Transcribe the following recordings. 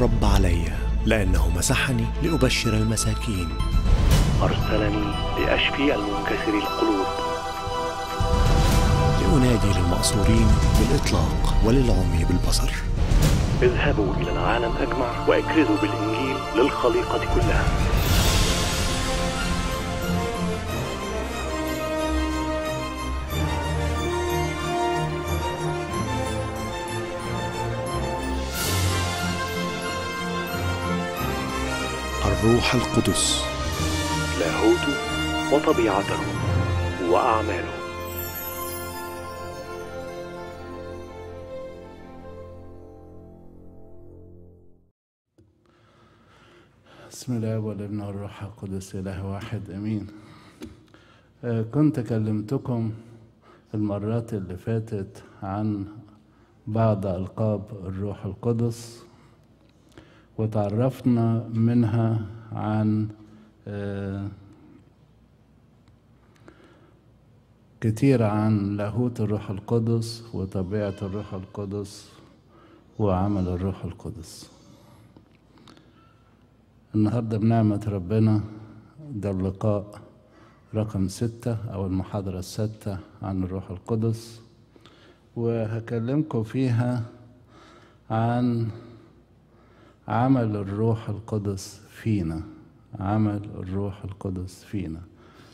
الرب علي لأنه مسحني لأبشر المساكين أرسلني لأشفي المنكسر القلوب لأنادي للمأسورين بالإطلاق وللعمي بالبصر اذهبوا إلى العالم أجمع وأكرزوا بالإنجيل للخليقة كلها الروح القدس لاهوته وطبيعته وأعماله بسم الله والابن والروح القدس إله واحد أمين آه، كنت كلمتكم المرات اللي فاتت عن بعض ألقاب الروح القدس وتعرفنا منها عن آه، كتير عن لاهوت الروح القدس وطبيعة الروح القدس وعمل الروح القدس النهاردة بنعمة ربنا ده اللقاء رقم ستة أو المحاضرة الستة عن الروح القدس وهكلمكم فيها عن عمل الروح القدس فينا عمل الروح القدس فينا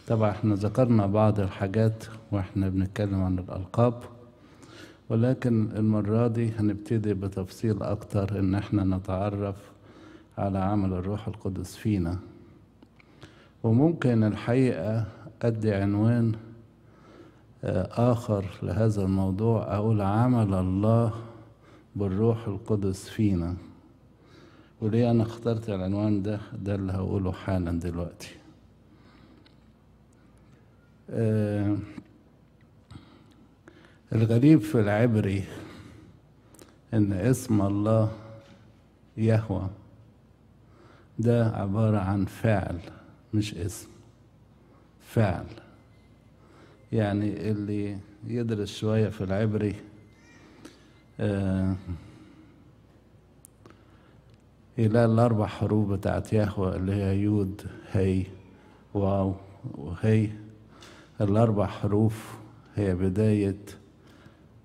طبعا احنا ذكرنا بعض الحاجات واحنا بنتكلم عن الألقاب ولكن المرة دي هنبتدي بتفصيل أكتر إن احنا نتعرف على عمل الروح القدس فينا وممكن الحقيقة أدي عنوان آه، آخر لهذا الموضوع أقول عمل الله بالروح القدس فينا وليه أنا اخترت العنوان ده ده اللي هقوله حالا دلوقتي آه الغريب في العبري إن اسم الله يهوى ده عبارة عن فعل مش اسم فعل يعني اللي يدرس شوية في العبري آه إلى الأربع حروف بتاعت يهوى اللي هي يود هي واو وهي الأربع حروف هي بداية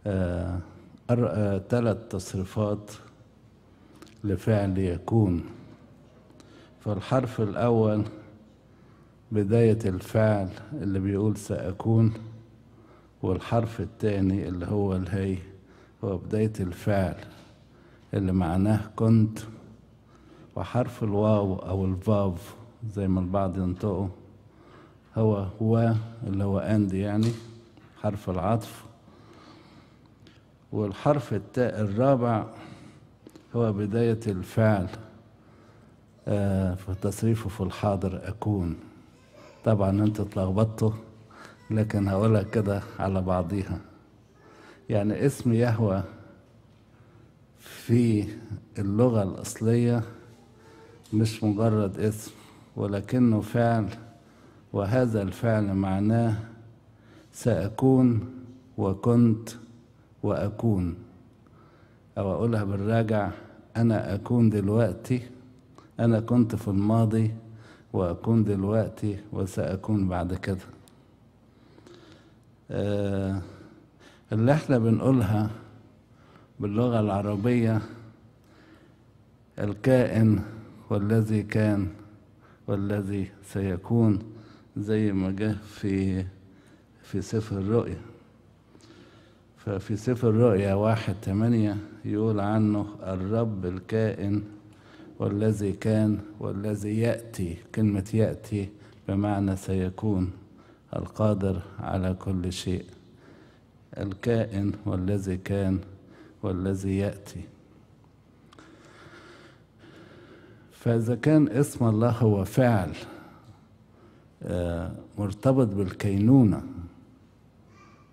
ثلاث آه، آه، تصريفات لفعل يكون فالحرف الأول بداية الفعل اللي بيقول سأكون والحرف الثاني اللي هو الهي هو بداية الفعل اللي معناه كنت وحرف الواو أو الفاف زي ما البعض ينطقه هو هو اللي هو أند يعني حرف العطف والحرف التاء الرابع هو بداية الفعل آه، في تصريفه في الحاضر أكون طبعا أنت اتلخبطتوا لكن هقولها كده على بعضيها يعني اسم يهوى في اللغة الأصلية مش مجرد اسم ولكنه فعل وهذا الفعل معناه سأكون وكنت وأكون أو أقولها بالراجع أنا أكون دلوقتي أنا كنت في الماضي وأكون دلوقتي وسأكون بعد كده آه، اللي احنا بنقولها باللغة العربية الكائن والذي كان والذي سيكون زي ما جه في في سفر الرؤيا ففي سفر الرؤيا واحد تمانية يقول عنه الرب الكائن والذي كان والذي يأتي كلمة يأتي بمعنى سيكون القادر على كل شيء الكائن والذي كان والذي يأتي فإذا كان اسم الله هو فعل آه، مرتبط بالكينونة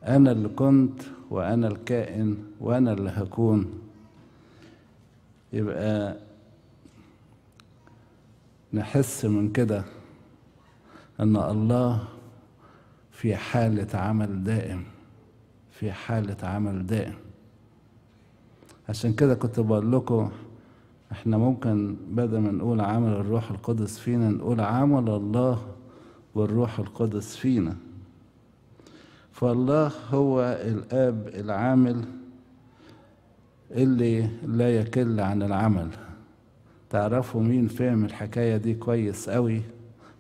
أنا اللي كنت وأنا الكائن وأنا اللي هكون يبقى نحس من كده أن الله في حالة عمل دائم في حالة عمل دائم عشان كده كنت بقول لكم احنا ممكن بدل ما نقول عمل الروح القدس فينا نقول عمل الله والروح القدس فينا فالله هو الاب العامل اللي لا يكل عن العمل تعرفوا مين فهم الحكايه دي كويس قوي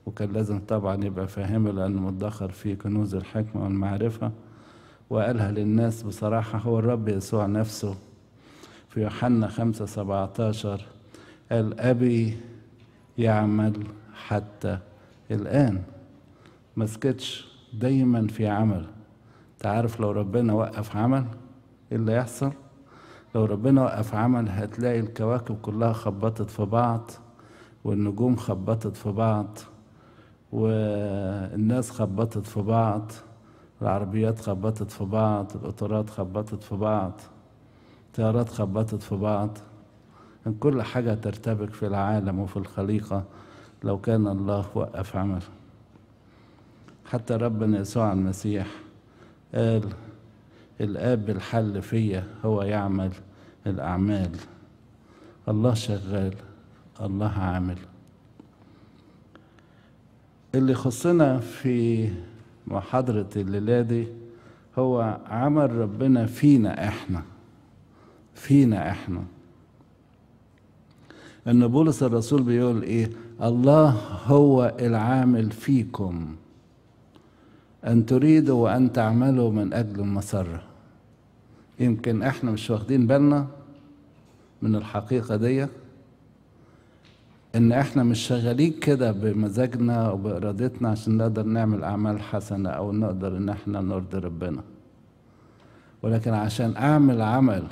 وكان لازم طبعا يبقى فاهمها لانه مدخر في كنوز الحكمه والمعرفه وقالها للناس بصراحه هو الرب يسوع نفسه في يوحنا خمسة 17 قال أبي يعمل حتى الآن ما سكتش دايما في عمل تعرف لو ربنا وقف عمل ايه اللي يحصل لو ربنا وقف عمل هتلاقي الكواكب كلها خبطت في بعض والنجوم خبطت في بعض والناس خبطت في بعض العربيات خبطت في بعض القطارات خبطت في بعض اختيارات خبطت في بعض ان كل حاجة ترتبك في العالم وفي الخليقة لو كان الله وقف عمل حتى ربنا يسوع المسيح قال الآب الحل فيا هو يعمل الأعمال الله شغال الله عامل اللي خصنا في محاضرة الليلة دي هو عمل ربنا فينا احنا فينا احنا ان بولس الرسول بيقول ايه الله هو العامل فيكم ان تريدوا وان تعملوا من اجل المسره يمكن احنا مش واخدين بالنا من الحقيقه دي ان احنا مش شغالين كده بمزاجنا وبارادتنا عشان نقدر نعمل اعمال حسنه او نقدر ان احنا نرضي ربنا ولكن عشان اعمل عمل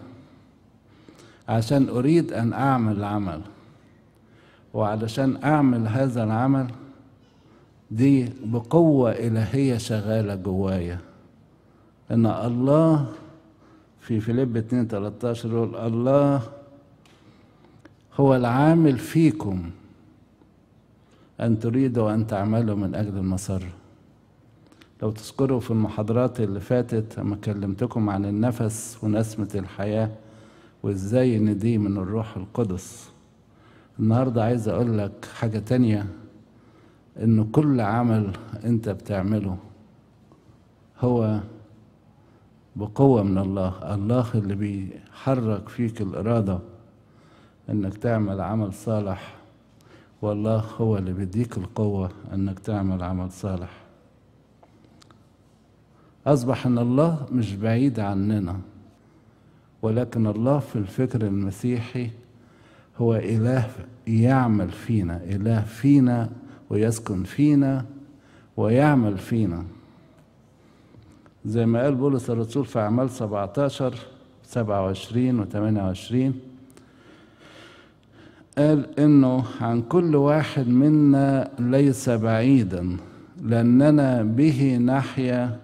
عشان أريد أن أعمل عمل وعلشان أعمل هذا العمل دي بقوة إلهية شغالة جوايا إن الله في فيليب 2 13 يقول الله هو العامل فيكم أن تريدوا أن تعملوا من أجل المسر لو تذكروا في المحاضرات اللي فاتت لما كلمتكم عن النفس ونسمة الحياة وازاي ان دي من الروح القدس النهارده عايز اقول لك حاجه تانية ان كل عمل انت بتعمله هو بقوه من الله الله اللي بيحرك فيك الاراده انك تعمل عمل صالح والله هو اللي بيديك القوه انك تعمل عمل صالح اصبح ان الله مش بعيد عننا ولكن الله في الفكر المسيحي هو إله يعمل فينا إله فينا ويسكن فينا ويعمل فينا زي ما قال بولس الرسول في أعمال 17 27 و 28 قال إنه عن كل واحد منا ليس بعيدا لأننا به نحيا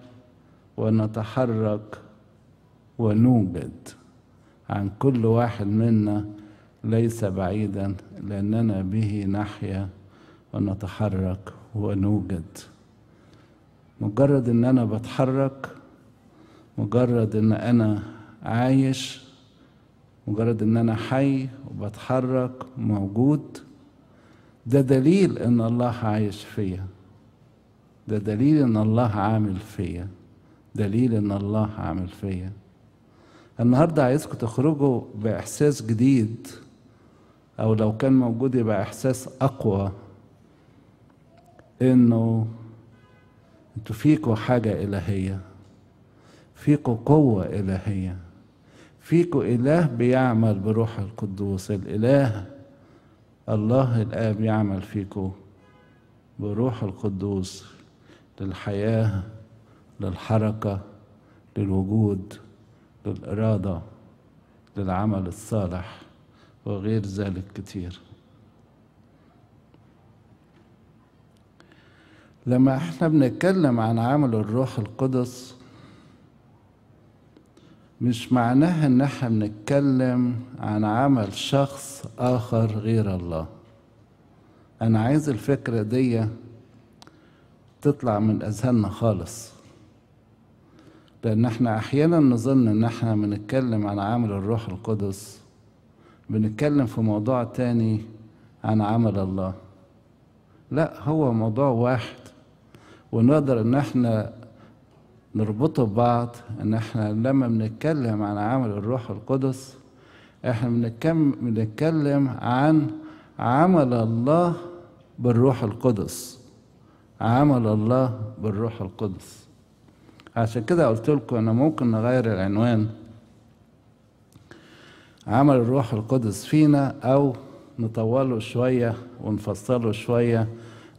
ونتحرك ونوجد عن كل واحد منا ليس بعيدا لأننا به نحيا ونتحرك ونوجد مجرد ان انا بتحرك مجرد ان انا عايش مجرد ان انا حي وبتحرك موجود ده دليل ان الله عايش فيا ده دليل ان الله عامل فيا دليل ان الله عامل فيا النهارده عايزكم تخرجوا باحساس جديد او لو كان موجود يبقى احساس اقوى انه انتوا فيكوا حاجه الهيه فيكوا قوه الهيه فيكوا اله بيعمل بروح القدوس الاله الله الاب يعمل فيكوا بروح القدوس للحياه للحركه للوجود للإرادة للعمل الصالح وغير ذلك كثير لما احنا بنتكلم عن عمل الروح القدس مش معناها ان احنا بنتكلم عن عمل شخص اخر غير الله انا عايز الفكره دي تطلع من اذهاننا خالص لأن احنا أحيانا نظن إن احنا بنتكلم عن عمل الروح القدس بنتكلم في موضوع تاني عن عمل الله لا هو موضوع واحد ونقدر إن احنا نربطه ببعض إن احنا لما بنتكلم عن عمل الروح القدس احنا بنتكلم عن عمل الله بالروح القدس عمل الله بالروح القدس عشان كده قلت لكم أنا ممكن نغير العنوان عمل الروح القدس فينا أو نطوله شوية ونفصله شوية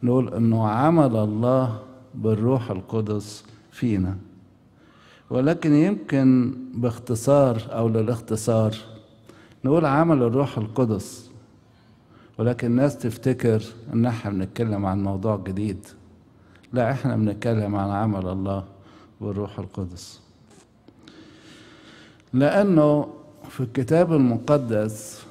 نقول إنه عمل الله بالروح القدس فينا ولكن يمكن باختصار أو للاختصار نقول عمل الروح القدس ولكن الناس تفتكر إن إحنا بنتكلم عن موضوع جديد لا إحنا بنتكلم عن عمل الله والروح القدس لأنه في الكتاب المقدس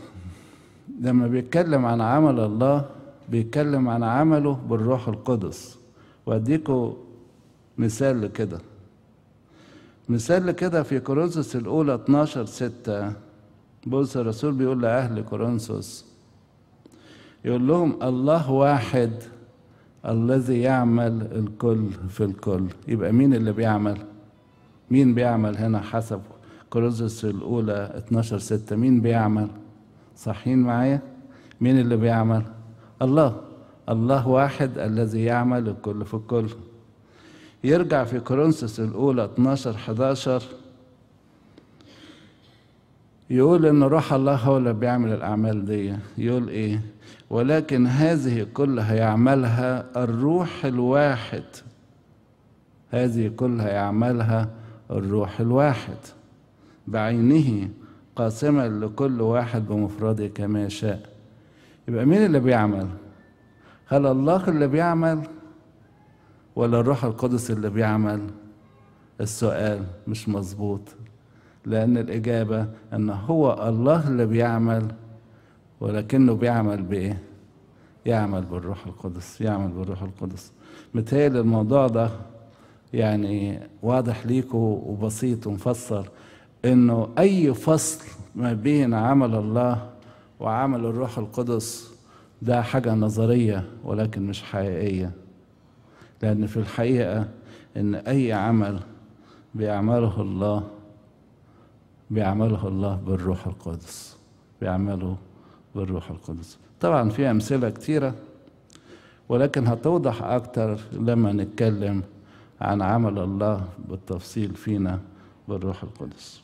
لما بيتكلم عن عمل الله بيتكلم عن عمله بالروح القدس وأديكوا مثال لكده مثال لكده في كورنثوس الأولى 12 6 بص الرسول بيقول لأهل كورنثوس يقول لهم الله واحد الذي يعمل الكل في الكل يبقى مين اللي بيعمل مين بيعمل هنا حسب كورنثوس الاولى 12 6 مين بيعمل صحين معايا مين اللي بيعمل الله الله واحد الذي يعمل الكل في الكل يرجع في كورنثوس الاولى 12 11 يقول ان روح الله هو اللي بيعمل الاعمال دي يقول ايه ولكن هذه كلها يعملها الروح الواحد هذه كلها يعملها الروح الواحد بعينه قاسما لكل واحد بمفرده كما شاء يبقى مين اللي بيعمل هل الله اللي بيعمل ولا الروح القدس اللي بيعمل السؤال مش مظبوط لأن الإجابة أن هو الله اللي بيعمل ولكنه بيعمل بإيه؟ يعمل بالروح القدس يعمل بالروح القدس متهيألي الموضوع ده يعني واضح ليكوا وبسيط ومفسر إنه أي فصل ما بين عمل الله وعمل الروح القدس ده حاجة نظرية ولكن مش حقيقية لأن في الحقيقة إن أي عمل بيعمله الله بيعمله الله بالروح القدس بيعمله بالروح القدس طبعا في أمثلة كتيرة ولكن هتوضح أكتر لما نتكلم عن عمل الله بالتفصيل فينا بالروح القدس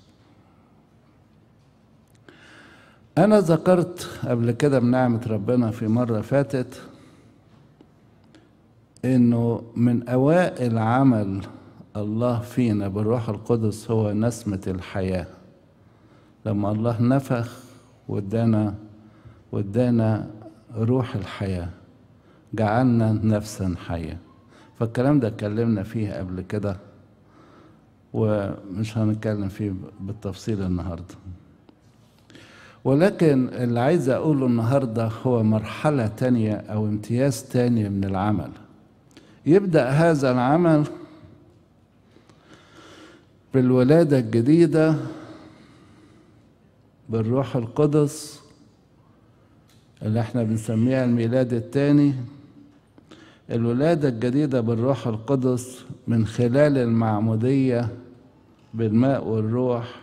أنا ذكرت قبل كده بنعمة ربنا في مرة فاتت إنه من أوائل عمل الله فينا بالروح القدس هو نسمة الحياة لما الله نفخ وادانا وادانا روح الحياة جعلنا نفسا حية فالكلام ده اتكلمنا فيه قبل كده ومش هنتكلم فيه بالتفصيل النهارده ولكن اللي عايز أقوله النهاردة هو مرحلة تانية أو امتياز تاني من العمل يبدأ هذا العمل بالولادة الجديدة بالروح القدس اللي احنا بنسميها الميلاد الثاني الولادة الجديدة بالروح القدس من خلال المعمودية بالماء والروح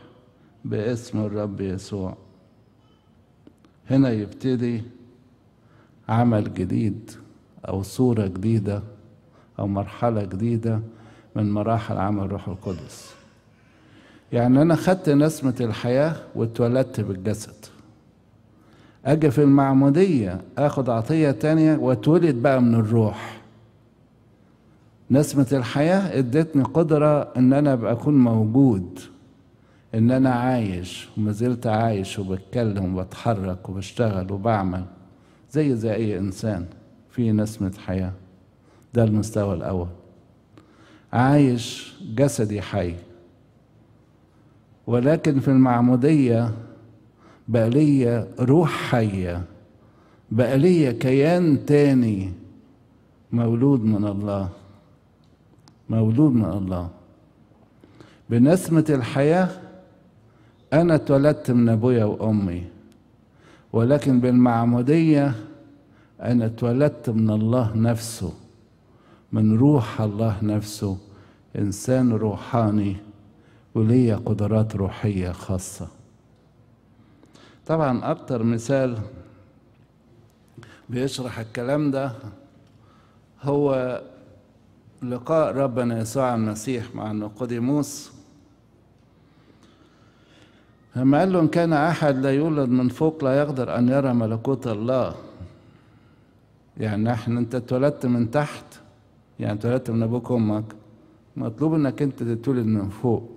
باسم الرب يسوع هنا يبتدي عمل جديد أو صورة جديدة أو مرحلة جديدة من مراحل عمل الروح القدس يعني أنا خدت نسمة الحياة واتولدت بالجسد أجي في المعمودية أخد عطية تانية واتولد بقى من الروح نسمة الحياة ادتني قدرة إن أنا أبقى أكون موجود إن أنا عايش وما زلت عايش وبتكلم وبتحرك وبشتغل وبعمل زي زي أي إنسان في نسمة حياة ده المستوى الأول عايش جسدي حي ولكن في المعمودية بقى ليا روح حية بقى ليا كيان تاني مولود من الله مولود من الله بنسمة الحياة أنا اتولدت من أبويا وأمي ولكن بالمعمودية أنا اتولدت من الله نفسه من روح الله نفسه إنسان روحاني وليا قدرات روحية خاصة طبعا أكتر مثال بيشرح الكلام ده هو لقاء ربنا يسوع المسيح مع نقوديموس لما قال له إن كان أحد لا يولد من فوق لا يقدر أن يرى ملكوت الله يعني احنا انت اتولدت من تحت يعني اتولدت من ابوك وامك مطلوب انك انت تتولد من فوق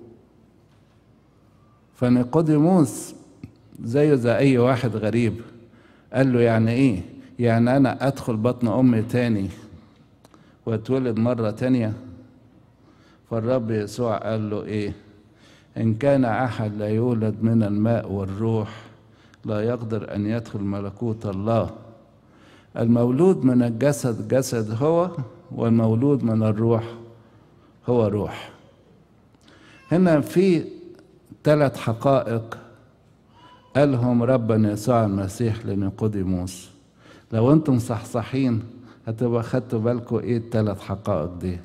فنيقوديموس زيه زي اي واحد غريب قال له يعني ايه يعني انا ادخل بطن امي تاني واتولد مرة تانية فالرب يسوع قال له ايه ان كان احد لا يولد من الماء والروح لا يقدر ان يدخل ملكوت الله المولود من الجسد جسد هو والمولود من الروح هو روح هنا في ثلاث حقائق قالهم ربنا يسوع المسيح لنيقوديموس لو انتم صحصحين هتبقى خدتوا بالكم ايه الثلاث حقائق دي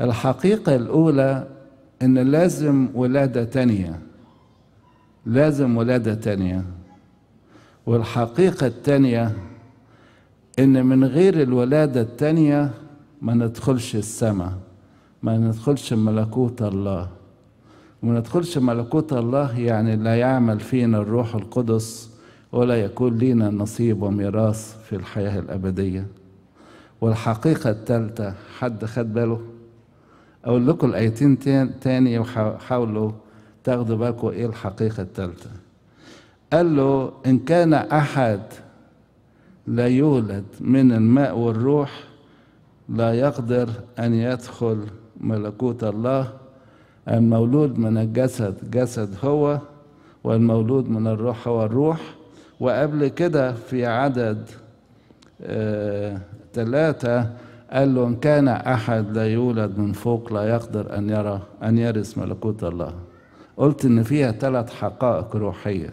الحقيقة الأولى إن لازم ولادة تانية لازم ولادة تانية والحقيقة التانية إن من غير الولادة التانية ما ندخلش السماء ما ندخلش ملكوت الله وما ندخلش ملكوت الله يعني لا يعمل فينا الروح القدس ولا يكون لنا نصيب وميراث في الحياة الأبدية والحقيقة الثالثة حد خد باله أقول لكم الآيتين تاني وحاولوا تاخدوا بالكم إيه الحقيقة الثالثة قال له إن كان أحد لا يولد من الماء والروح لا يقدر أن يدخل ملكوت الله المولود من الجسد جسد هو والمولود من الروح هو الروح وقبل كده في عدد ثلاثة آه، قال له إن كان أحد لا يولد من فوق لا يقدر أن يرى أن يرث ملكوت الله قلت إن فيها ثلاث حقائق روحية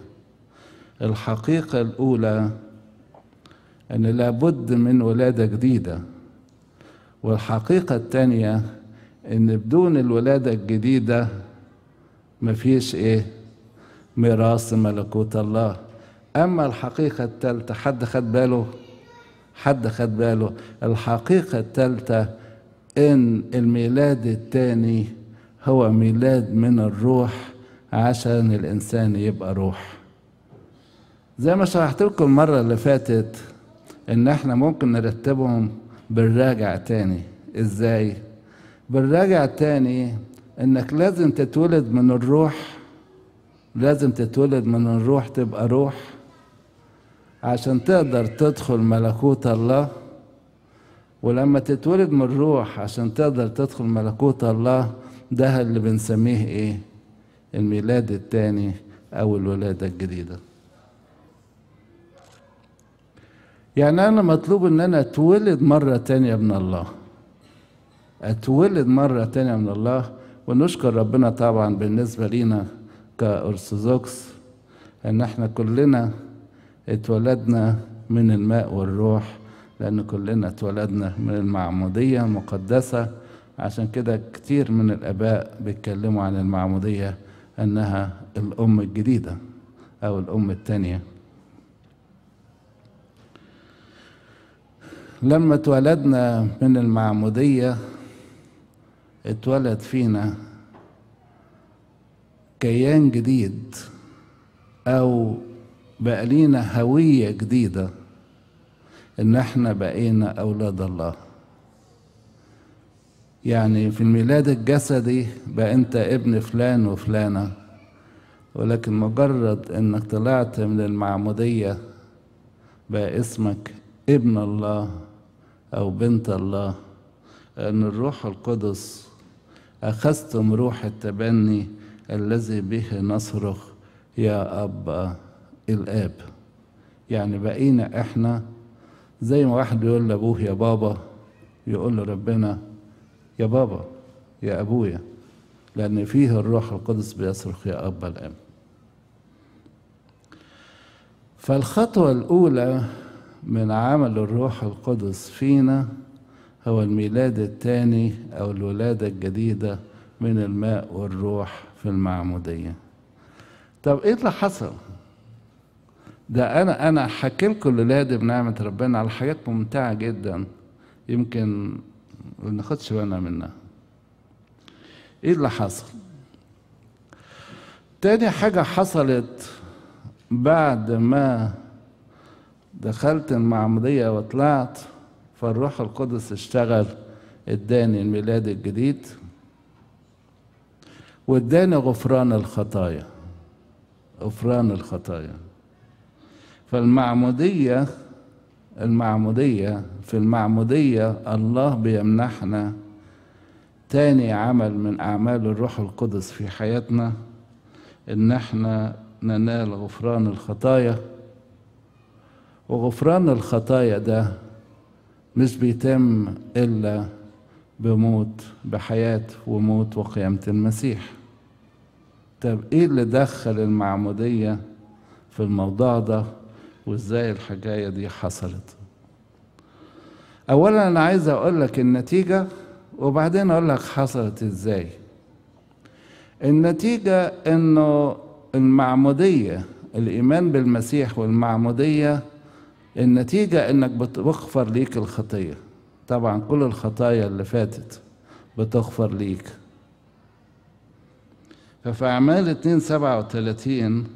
الحقيقة الأولى أن لابد من ولادة جديدة والحقيقة الثانية ان بدون الولاده الجديده مفيش ايه ميراث ملكوت الله اما الحقيقه الثالثه حد خد باله حد خد باله الحقيقه الثالثه ان الميلاد الثاني هو ميلاد من الروح عشان الانسان يبقى روح زي ما شرحت لكم المره اللي فاتت ان احنا ممكن نرتبهم بالراجع تاني ازاي بنراجع تاني انك لازم تتولد من الروح لازم تتولد من الروح تبقى روح عشان تقدر تدخل ملكوت الله ولما تتولد من الروح عشان تقدر تدخل ملكوت الله ده اللي بنسميه ايه الميلاد التاني او الولادة الجديدة يعني انا مطلوب ان انا اتولد مرة تانية من الله اتولد مرة تانية من الله ونشكر ربنا طبعا بالنسبة لينا كأرثوذكس ان احنا كلنا اتولدنا من الماء والروح لأن كلنا اتولدنا من المعمودية المقدسة عشان كده كتير من الآباء بيتكلموا عن المعمودية أنها الأم الجديدة أو الأم التانية لما اتولدنا من المعمودية اتولد فينا كيان جديد او بقى لينا هويه جديده ان احنا بقينا اولاد الله يعني في الميلاد الجسدي بقى انت ابن فلان وفلانه ولكن مجرد انك طلعت من المعموديه بقى اسمك ابن الله او بنت الله لان الروح القدس أخذتم روح التبني الذي به نصرخ يا أبا الآب يعني بقينا إحنا زي ما واحد يقول لأبوه يا بابا يقول لربنا ربنا يا بابا يا أبويا لأن فيه الروح القدس بيصرخ يا أبا الآب فالخطوة الأولى من عمل الروح القدس فينا هو الميلاد الثاني أو الولادة الجديدة من الماء والروح في المعمودية طب إيه اللي حصل؟ ده أنا أنا حكي لكم الولادة بنعمة ربنا على حاجات ممتعة جدا يمكن ما ناخدش بالنا منها. إيه اللي حصل؟ تاني حاجة حصلت بعد ما دخلت المعمودية وطلعت فالروح القدس اشتغل اداني الميلاد الجديد واداني غفران الخطايا غفران الخطايا فالمعمودية المعمودية في المعمودية الله بيمنحنا تاني عمل من أعمال الروح القدس في حياتنا إن احنا ننال غفران الخطايا وغفران الخطايا ده مش بيتم إلا بموت بحياة وموت وقيامة المسيح طب إيه اللي دخل المعمودية في الموضوع ده وإزاي الحكاية دي حصلت أولا أنا عايز أقول لك النتيجة وبعدين أقول لك حصلت إزاي النتيجة إنه المعمودية الإيمان بالمسيح والمعمودية النتيجة انك بتغفر ليك الخطية طبعا كل الخطايا اللي فاتت بتغفر ليك ففي أعمال 2 37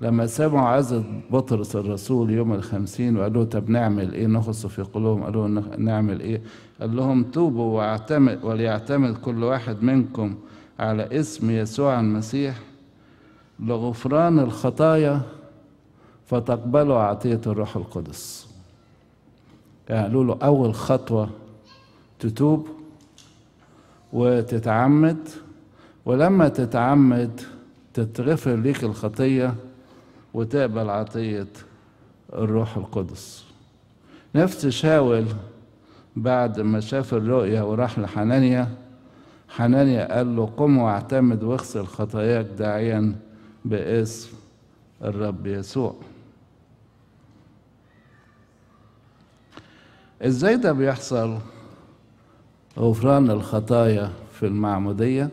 لما سمعوا عزة بطرس الرسول يوم الخمسين وقالوا طب نعمل ايه نخصوا في قلوبهم قالوا نعمل ايه قال لهم توبوا واعتمد وليعتمد كل واحد منكم على اسم يسوع المسيح لغفران الخطايا فتقبلوا عطية الروح القدس قالوا له أول خطوة تتوب وتتعمد ولما تتعمد تتغفر ليك الخطية وتقبل عطية الروح القدس نفس شاول بعد ما شاف الرؤية وراح لحنانيا حنانيا قال له قم واعتمد واغسل خطاياك داعيا باسم الرب يسوع ازاي ده بيحصل غفران الخطايا في المعمودية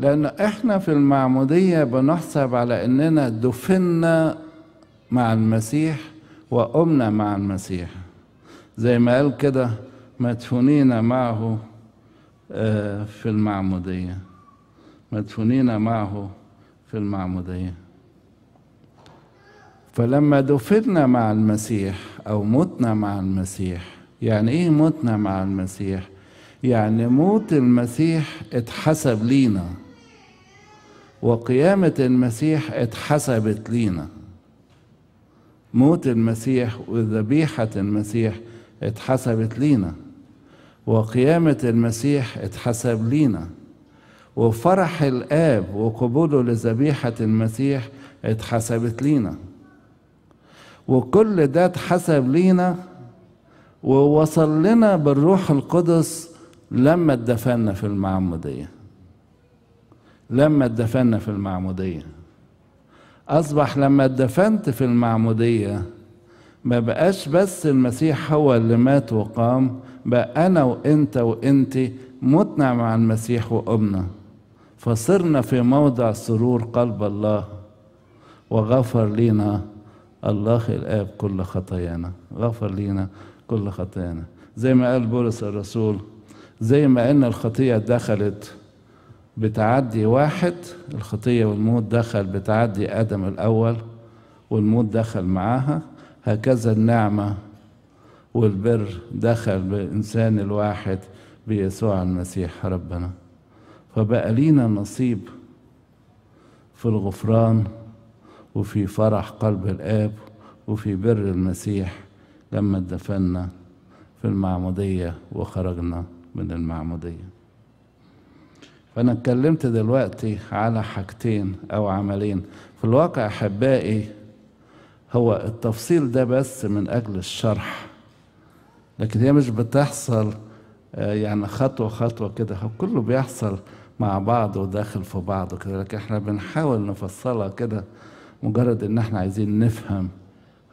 لأن إحنا في المعمودية بنحسب على إننا دفنا مع المسيح وقمنا مع المسيح زي ما قال كده مدفونين معه آه، في المعمودية مدفونين معه في المعمودية فلما دفنا مع المسيح أو متنا مع المسيح يعني إيه متنا مع المسيح؟ يعني موت المسيح اتحسب لينا وقيامة المسيح اتحسبت لينا موت المسيح وذبيحة المسيح اتحسبت لينا وقيامة المسيح اتحسب لينا وفرح الآب وقبوله لذبيحة المسيح اتحسبت لينا وكل ده اتحسب لينا ووصل لنا بالروح القدس لما اتدفنا في المعمودية لما اتدفنا في المعمودية أصبح لما اتدفنت في المعمودية ما بقاش بس المسيح هو اللي مات وقام بقى أنا وإنت وإنت متنا مع المسيح وقمنا فصرنا في موضع سرور قلب الله وغفر لنا الله الآب كل خطايانا غفر لينا كل خطايانا زي ما قال بولس الرسول زي ما ان الخطيه دخلت بتعدي واحد الخطيه والموت دخل بتعدي ادم الاول والموت دخل معاها هكذا النعمه والبر دخل بالانسان الواحد بيسوع المسيح ربنا فبقى لينا نصيب في الغفران وفي فرح قلب الآب وفي بر المسيح لما اتدفنا في المعمودية وخرجنا من المعمودية فأنا اتكلمت دلوقتي على حاجتين أو عملين في الواقع أحبائي هو التفصيل ده بس من أجل الشرح لكن هي مش بتحصل آه، يعني خطوة خطوة كده كله بيحصل مع بعض وداخل في بعض كده لكن احنا بنحاول نفصلها كده مجرد ان احنا عايزين نفهم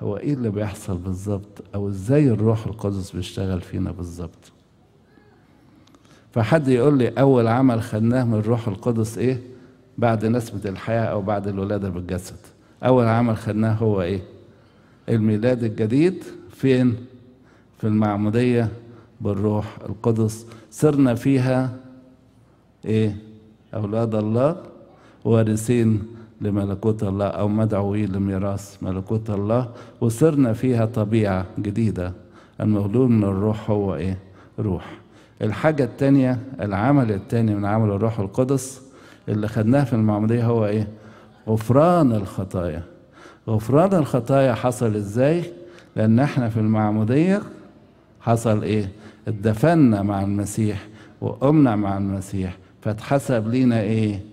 هو ايه اللي بيحصل بالظبط او ازاي الروح القدس بيشتغل فينا بالظبط فحد يقول لي اول عمل خدناه من الروح القدس ايه بعد نسمة الحياة او بعد الولادة بالجسد اول عمل خدناه هو ايه الميلاد الجديد فين في المعمودية بالروح القدس صرنا فيها ايه اولاد الله وارثين لملكوت الله أو مدعوين لميراث ملكوت الله وصرنا فيها طبيعة جديدة المولود من الروح هو إيه؟ روح الحاجة الثانية العمل الثاني من عمل الروح القدس اللي خدناه في المعمودية هو إيه؟ غفران الخطايا غفران الخطايا حصل إزاي؟ لأن إحنا في المعمودية حصل إيه؟ اتدفنا مع المسيح وقمنا مع المسيح فاتحسب لينا إيه؟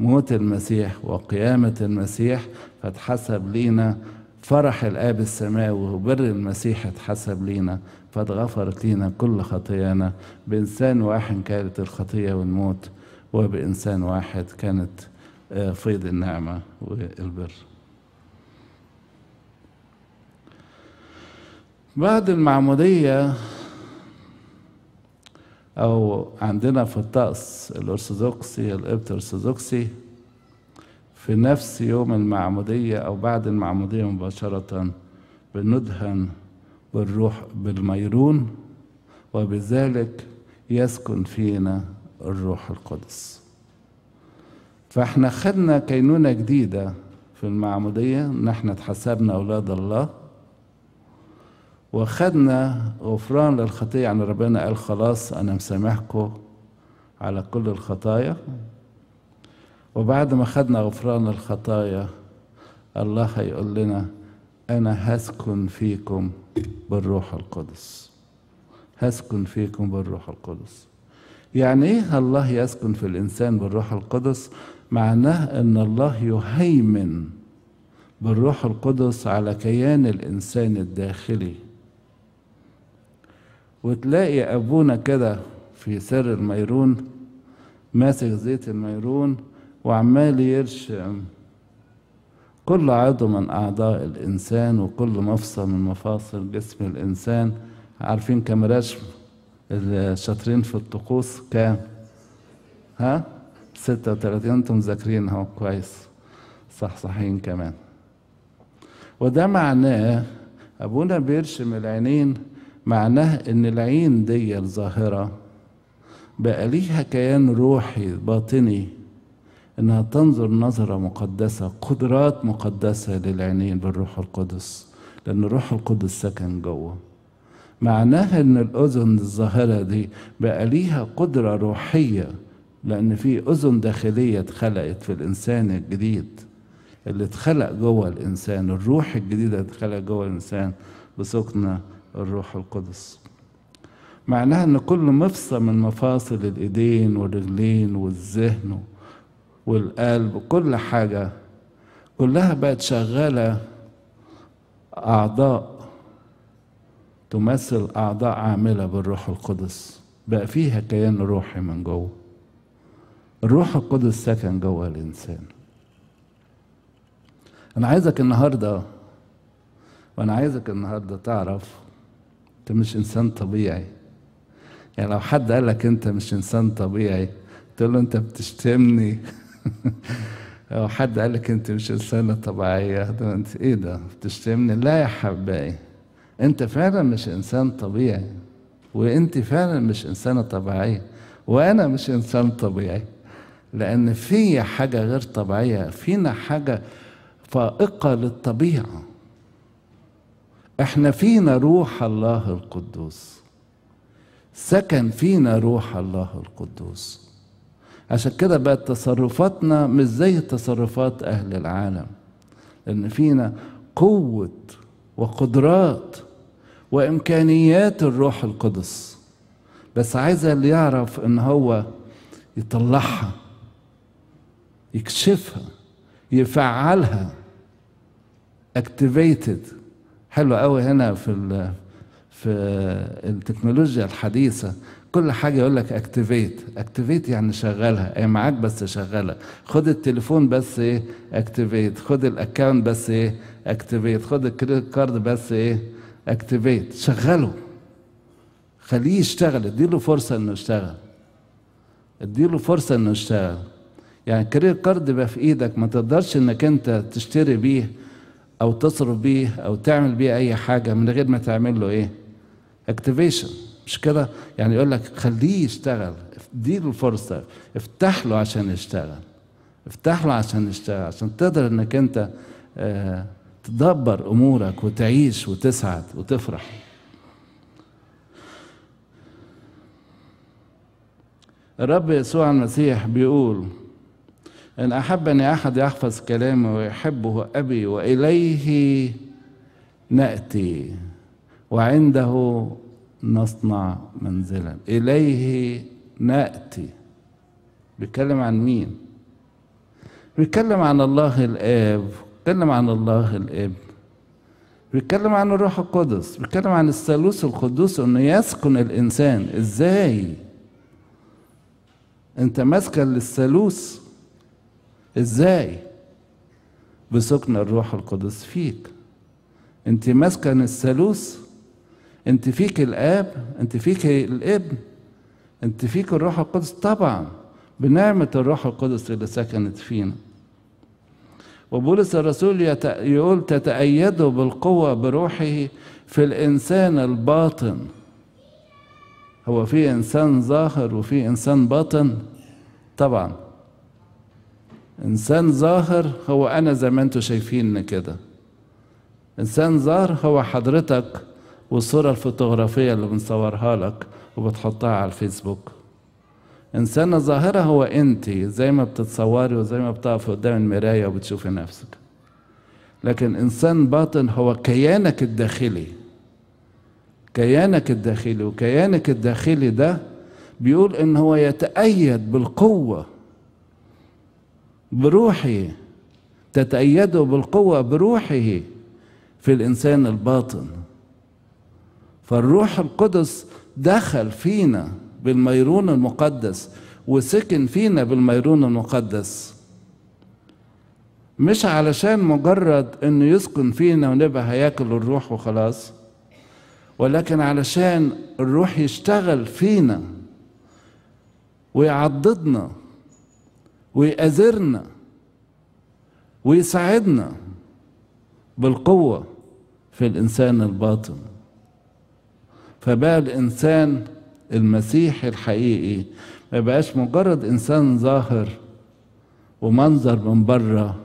موت المسيح وقيامة المسيح فاتحسب لينا فرح الآب السماوي وبر المسيح اتحسب لينا فاتغفرت لينا كل خطيانا بإنسان واحد كانت الخطية والموت وبإنسان واحد كانت آه، فيض النعمة والبر بعد المعمودية أو عندنا في الطقس الأرثوذكسي القبط الأرثوذكسي في نفس يوم المعمودية أو بعد المعمودية مباشرة بندهن بالروح بالميرون وبذلك يسكن فينا الروح القدس فاحنا خدنا كينونة جديدة في المعمودية ان احنا اتحسبنا اولاد الله وخدنا غفران للخطية يعني ربنا قال خلاص أنا مسامحكم على كل الخطايا وبعد ما خدنا غفران الخطايا الله هيقول لنا أنا هسكن فيكم بالروح القدس هسكن فيكم بالروح القدس يعني إيه الله يسكن في الإنسان بالروح القدس معناه أن الله يهيمن بالروح القدس على كيان الإنسان الداخلي وتلاقي أبونا كده في سر الميرون ماسك زيت الميرون وعمال يرشم كل عضو من أعضاء الإنسان وكل مفصل من مفاصل جسم الإنسان عارفين كم رشم الشاطرين في الطقوس كام؟ ها؟ 36 أنتم مذاكرين أهو كويس صحصحين كمان وده معناه أبونا بيرشم العينين معناه ان العين دي الظاهرة بقى ليها كيان روحي باطني انها تنظر نظرة مقدسة قدرات مقدسة للعينين بالروح القدس لان الروح القدس سكن جوه معناها ان الاذن الظاهرة دي بقى ليها قدرة روحية لان في اذن داخلية اتخلقت في الانسان الجديد اللي اتخلق جوه الانسان الروح الجديدة اتخلق جوه الانسان بسكنة الروح القدس معناها ان كل مفصل من مفاصل الايدين والرجلين والذهن والقلب كل حاجه كلها بقت شغاله اعضاء تمثل اعضاء عامله بالروح القدس بقى فيها كيان روحي من جوه الروح القدس سكن جوه الانسان انا عايزك النهارده وانا عايزك النهارده تعرف انت مش انسان طبيعي يعني لو حد قال لك انت مش انسان طبيعي تقول له انت بتشتمني لو حد قال لك انت مش انسانه طبيعيه انت ايه ده بتشتمني لا يا حبايبي انت فعلا مش انسان طبيعي وانت فعلا مش انسانه طبيعيه وانا مش انسان طبيعي لان في حاجه غير طبيعيه فينا حاجه فائقه للطبيعه احنا فينا روح الله القدوس سكن فينا روح الله القدوس عشان كده بقت تصرفاتنا مش زي تصرفات اهل العالم لان فينا قوه وقدرات وامكانيات الروح القدس بس عايز اللي يعرف ان هو يطلعها يكشفها يفعلها activated حلو قوي هنا في في التكنولوجيا الحديثه كل حاجه يقول لك اكتيفيت اكتيفيت يعني شغلها هي معاك بس شغلها خد التليفون بس ايه اكتيفيت خد الاكونت بس ايه اكتيفيت خد الكريدت كارد بس ايه اكتيفيت شغله خليه يشتغل اديله فرصه انه يشتغل اديله فرصه انه يشتغل يعني الكريدت كارد بقى في ايدك ما تقدرش انك انت تشتري بيه او تصرف بيه او تعمل بيه اي حاجه من غير ما تعمل له ايه اكتيفيشن مش كده يعني يقول لك خليه يشتغل اديله الفرصه افتح له عشان يشتغل افتح له عشان يشتغل عشان تقدر انك انت اه تدبر امورك وتعيش وتسعد وتفرح الرب يسوع المسيح بيقول إن أحبني أحد يحفظ كلامي ويحبه أبي وإليه نأتي وعنده نصنع منزلا إليه نأتي بيتكلم عن مين؟ بيتكلم عن الله الآب بيتكلم عن الله الابن بيتكلم عن الروح القدس بيتكلم عن الثالوث القدوس انه يسكن الانسان ازاي انت ماسكه للثالوث ازاي بسكن الروح القدس فيك انت مسكن الثالوث انت فيك الاب انت فيك الابن انت فيك الروح القدس طبعا بنعمه الروح القدس اللي سكنت فينا وبولس الرسول يقول تتأيدوا بالقوة بروحه في الإنسان الباطن هو في إنسان ظاهر وفي إنسان باطن طبعا إنسان ظاهر هو أنا زي ما أنتوا شايفين كده إنسان ظاهر هو حضرتك والصورة الفوتوغرافية اللي بنصورها لك وبتحطها على الفيسبوك إنسانة ظاهرة هو أنت زي ما بتتصوري وزي ما بتقف قدام المراية وبتشوفي نفسك لكن إنسان باطن هو كيانك الداخلي كيانك الداخلي وكيانك الداخلي ده بيقول إن هو يتأيد بالقوة بروحه تتأيده بالقوة بروحه في الإنسان الباطن فالروح القدس دخل فينا بالميرون المقدس وسكن فينا بالميرون المقدس مش علشان مجرد انه يسكن فينا ونبقى هياكل الروح وخلاص ولكن علشان الروح يشتغل فينا ويعضدنا ويأذرنا ويساعدنا بالقوة في الإنسان الباطن فبقى الإنسان المسيحي الحقيقي ما بقاش مجرد إنسان ظاهر ومنظر من بره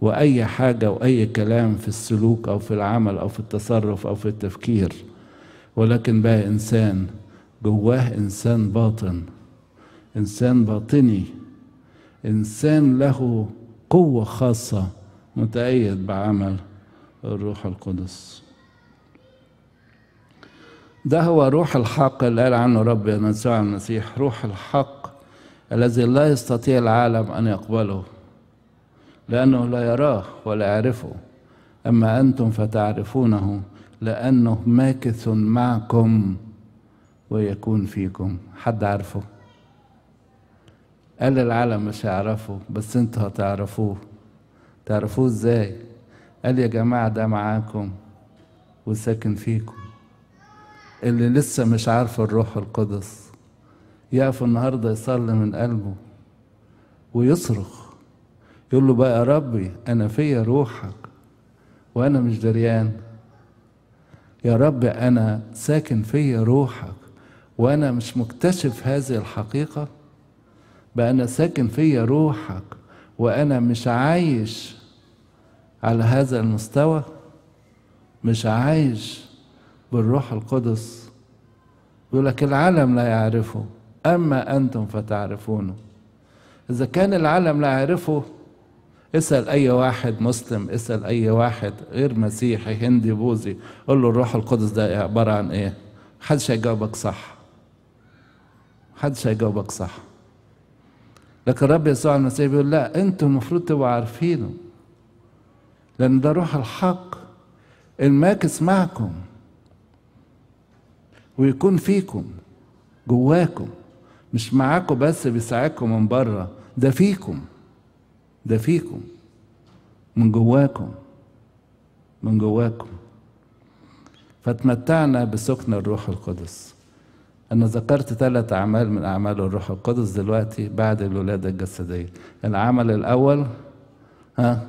وأي حاجة وأي كلام في السلوك أو في العمل أو في التصرف أو في التفكير ولكن بقى إنسان جواه إنسان باطن إنسان باطني إنسان له قوة خاصة متأيد بعمل الروح القدس ده هو روح الحق اللي قال عنه ربنا يسوع المسيح روح الحق الذي لا يستطيع العالم أن يقبله لأنه لا يراه ولا يعرفه أما أنتم فتعرفونه لأنه ماكث معكم ويكون فيكم حد عارفه قال العالم مش هيعرفه بس انتوا هتعرفوه تعرفوه ازاي قال يا جماعة ده معاكم وساكن فيكم اللي لسه مش عارف الروح القدس يقف النهاردة يصلي من قلبه ويصرخ يقول له بقى يا ربي أنا فيا روحك وأنا مش دريان يا ربي أنا ساكن فيا روحك وأنا مش مكتشف هذه الحقيقة بقى أنا ساكن فيا روحك وأنا مش عايش على هذا المستوى مش عايش بالروح القدس يقول لك العالم لا يعرفه أما أنتم فتعرفونه إذا كان العالم لا يعرفه اسأل أي واحد مسلم اسأل أي واحد غير مسيحي هندي بوذي قول له الروح القدس ده عبارة عن إيه محدش هيجاوبك صح محدش هيجاوبك صح لكن الرب يسوع المسيح بيقول لا انتوا المفروض تبقوا عارفينه لان ده روح الحق الماكس معكم ويكون فيكم جواكم مش معاكم بس بيساعدكم من بره ده فيكم ده فيكم من جواكم من جواكم فتمتعنا بسكن الروح القدس أنا ذكرت ثلاث أعمال من أعمال الروح القدس دلوقتي بعد الولادة الجسدية العمل الأول ها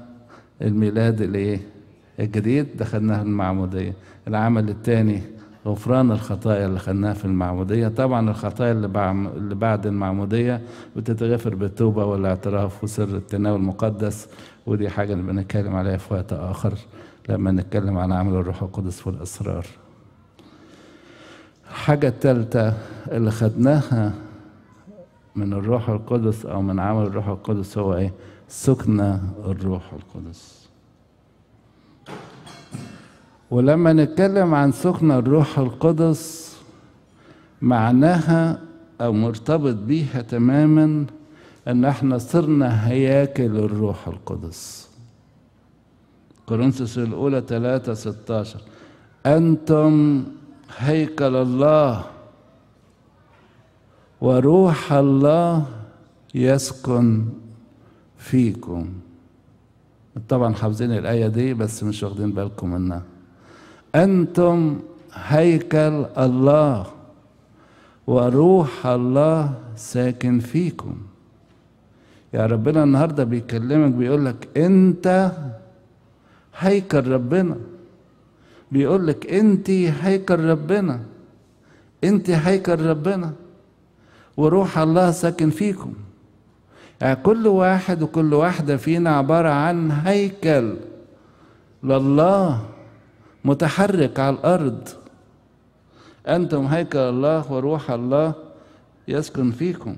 الميلاد الإيه الجديد ده المعمودية العمل الثاني غفران الخطايا اللي خدناها في المعمودية طبعا الخطايا اللي, بعد المعمودية بتتغفر بالتوبة والاعتراف وسر التناول المقدس ودي حاجة اللي بنتكلم عليها في وقت آخر لما نتكلم عن عمل الروح القدس والإصرار حاجة التالتة اللي خدناها من الروح القدس أو من عمل الروح القدس هو إيه؟ سكنة الروح القدس ولما نتكلم عن سكنة الروح القدس معناها أو مرتبط بيها تماما أن احنا صرنا هياكل الروح القدس كورنثوس الأولى 3 16 أنتم هيكل الله وروح الله يسكن فيكم طبعا حافظين الآية دي بس مش واخدين بالكم منها أنتم هيكل الله وروح الله ساكن فيكم يا ربنا النهارده بيكلمك بيقول لك انت هيكل ربنا بيقول لك انت هيكل ربنا انت هيكل ربنا وروح الله ساكن فيكم يعني كل واحد وكل واحدة فينا عبارة عن هيكل لله متحرك على الأرض أنتم هيكل الله وروح الله يسكن فيكم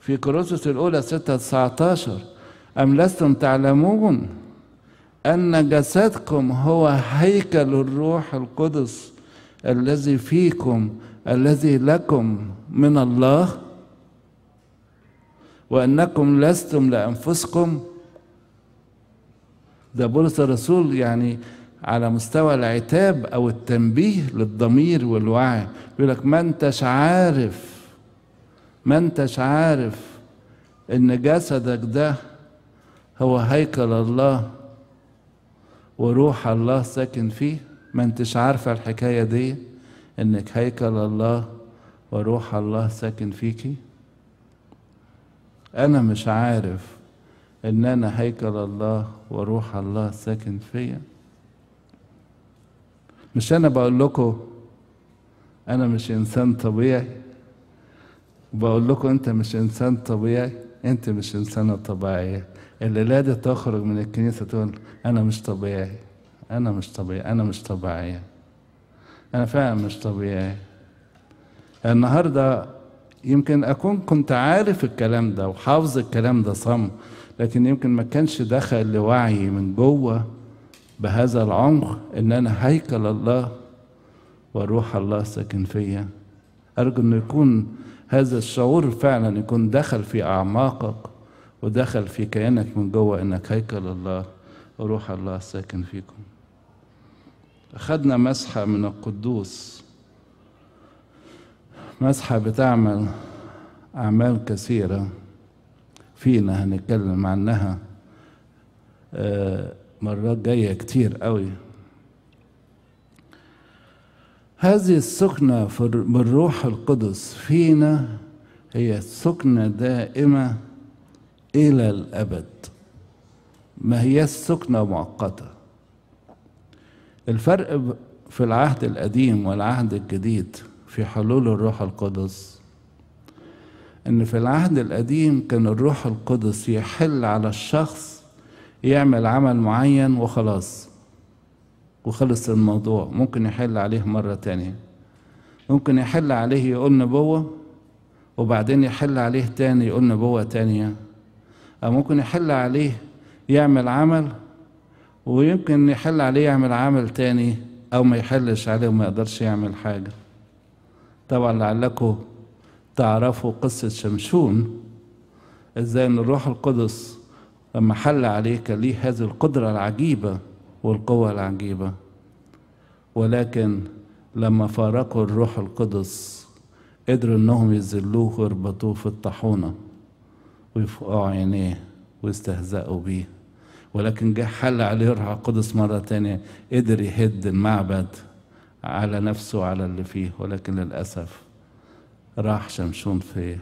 في كروسوس الأولى 6 19 أم لستم تعلمون أن جسدكم هو هيكل الروح القدس الذي فيكم الذي لكم من الله وأنكم لستم لأنفسكم ده بولس الرسول يعني على مستوى العتاب أو التنبيه للضمير والوعي يقول لك ما انتش عارف ما انتش عارف إن جسدك ده هو هيكل الله وروح الله ساكن فيه ما انتش عارفة الحكاية دي انك هيكل الله وروح الله ساكن فيكي انا مش عارف ان انا هيكل الله وروح الله ساكن فيا مش انا بقول لكم انا مش انسان طبيعي بقول لكم انت مش انسان طبيعي انت مش انسانه طبيعيه الليلة تخرج من الكنيسة تقول أنا مش طبيعي أنا مش طبيعي أنا مش طبيعية أنا فعلا مش طبيعي النهاردة يمكن أكون كنت عارف الكلام ده وحافظ الكلام ده صم لكن يمكن ما كانش دخل لوعي من جوه بهذا العمق إن أنا هيكل الله وروح الله ساكن فيا أرجو إنه يكون هذا الشعور فعلا يكون دخل في أعماقك ودخل في كيانك من جوه انك هيكل الله وروح الله ساكن فيكم أخذنا مسحة من القدوس مسحة بتعمل أعمال كثيرة فينا هنتكلم عنها آه، مرات جاية كتير قوي هذه السكنة من الروح القدس فينا هي سكنة دائمة إلى الأبد ما هي السكنة مؤقتة الفرق في العهد القديم والعهد الجديد في حلول الروح القدس ان في العهد القديم كان الروح القدس يحل على الشخص يعمل عمل معين وخلاص وخلص الموضوع ممكن يحل عليه مرة تانية ممكن يحل عليه يقول نبوة وبعدين يحل عليه تاني يقول نبوة تانية أو ممكن يحل عليه يعمل عمل ويمكن يحل عليه يعمل عمل تاني أو ما يحلش عليه وما يقدرش يعمل حاجة طبعا لعلكم تعرفوا قصة شمشون ازاي ان الروح القدس لما حل عليه كان ليه هذه القدرة العجيبة والقوة العجيبة ولكن لما فارقوا الروح القدس قدروا انهم يذلوه ويربطوه في الطاحونه ويفقعوا عينيه ويستهزأوا بيه ولكن جه حل عليه روح القدس مرة تانية قدر يهد المعبد على نفسه وعلى اللي فيه ولكن للأسف راح شمشون في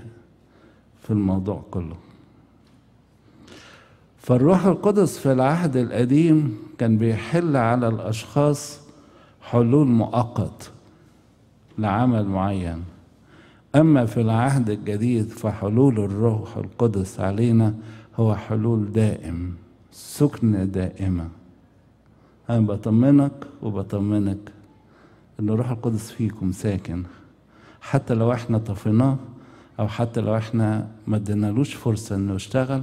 في الموضوع كله فالروح القدس في العهد القديم كان بيحل على الأشخاص حلول مؤقت لعمل معين أما في العهد الجديد فحلول الروح القدس علينا هو حلول دائم سكن دائمة أنا بطمنك وبطمنك إن الروح القدس فيكم ساكن حتى لو إحنا طفيناه أو حتى لو إحنا ما ادينالوش فرصة إنه يشتغل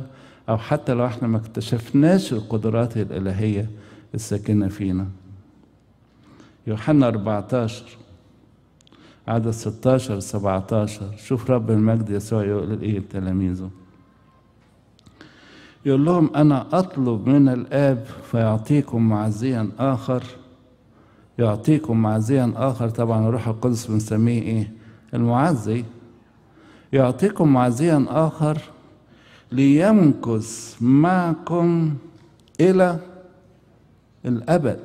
أو حتى لو إحنا ما اكتشفناش القدرات الإلهية الساكنة فينا يوحنا 14 عدد 16 17 شوف رب المجد يسوع يقول ايه لتلاميذه يقول لهم انا اطلب من الاب فيعطيكم معزيا اخر يعطيكم معزيا اخر طبعا الروح القدس بنسميه ايه المعزي يعطيكم معزيا اخر ليمكث معكم الى الابد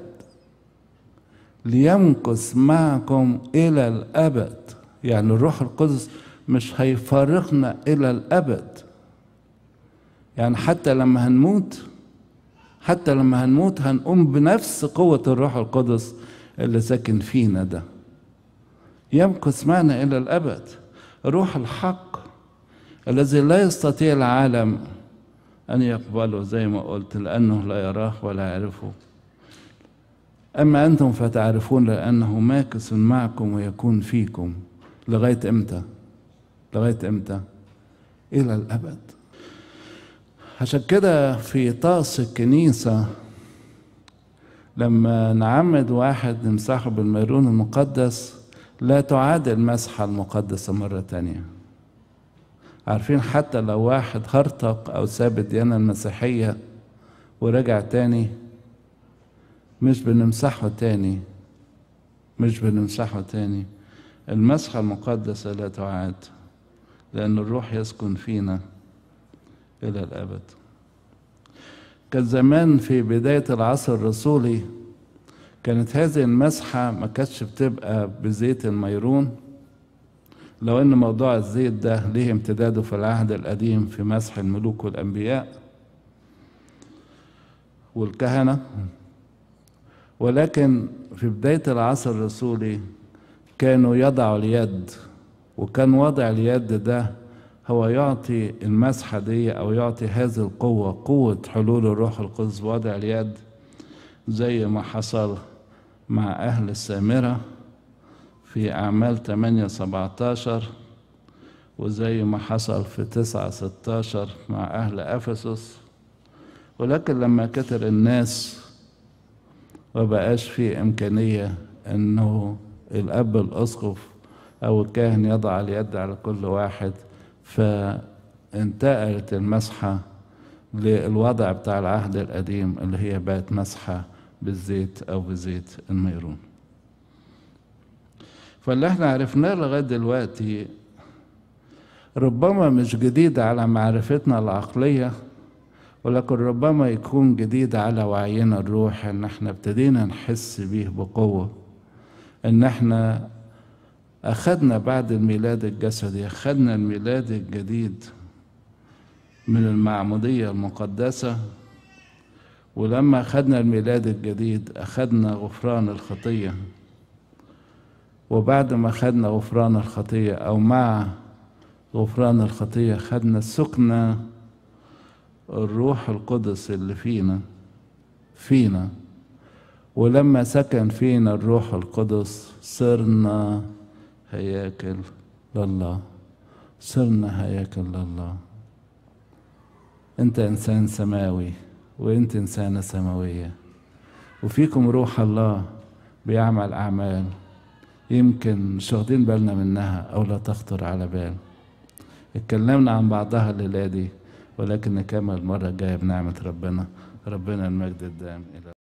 ليمكث معكم إلى الأبد يعني الروح القدس مش هيفارقنا إلى الأبد يعني حتى لما هنموت حتى لما هنموت هنقوم بنفس قوة الروح القدس اللي ساكن فينا ده يمكث معنا إلى الأبد روح الحق الذي لا يستطيع العالم أن يقبله زي ما قلت لأنه لا يراه ولا يعرفه أما أنتم فتعرفون لأنه ماكس معكم ويكون فيكم لغاية إمتى؟ لغاية إمتى؟ إلى الأبد عشان كده في طقس الكنيسة لما نعمد واحد نمسحه بالميرون المقدس لا تعاد المسحة المقدسة مرة تانية عارفين حتى لو واحد هرطق أو ساب الديانة المسيحية ورجع تاني مش بنمسحه تاني مش بنمسحه تاني المسحة المقدسة لا تعاد لأن الروح يسكن فينا إلى الأبد كان زمان في بداية العصر الرسولي كانت هذه المسحة ما كانتش بتبقى بزيت الميرون لو ان موضوع الزيت ده ليه امتداده في العهد القديم في مسح الملوك والانبياء والكهنه ولكن في بداية العصر الرسولي كانوا يضعوا اليد وكان وضع اليد ده هو يعطي المسحة دي أو يعطي هذه القوة قوة حلول الروح القدس وضع اليد زي ما حصل مع أهل السامرة في أعمال 8 17 وزي ما حصل في 9 16 مع أهل أفسس ولكن لما كتر الناس ما بقاش في إمكانية أنه الأب الأسقف أو الكاهن يضع اليد على كل واحد فانتقلت المسحة للوضع بتاع العهد القديم اللي هي بقت مسحة بالزيت أو بزيت الميرون فاللي احنا عرفناه لغاية دلوقتي ربما مش جديد على معرفتنا العقلية ولكن ربما يكون جديد على وعينا الروح ان احنا ابتدينا نحس بيه بقوه ان احنا اخذنا بعد الميلاد الجسدي اخذنا الميلاد الجديد من المعموديه المقدسه ولما اخذنا الميلاد الجديد اخذنا غفران الخطيه وبعد ما اخذنا غفران الخطية أو مع غفران الخطية اخذنا سكنة الروح القدس اللي فينا فينا ولما سكن فينا الروح القدس صرنا هياكل لله صرنا هياكل لله انت انسان سماوي وانت انسانه سماويه وفيكم روح الله بيعمل اعمال يمكن مش واخدين بالنا منها او لا تخطر على بال اتكلمنا عن بعضها الليله دي ولكن نكمل المرة الجاية بنعمة ربنا ربنا المجد الدائم إلى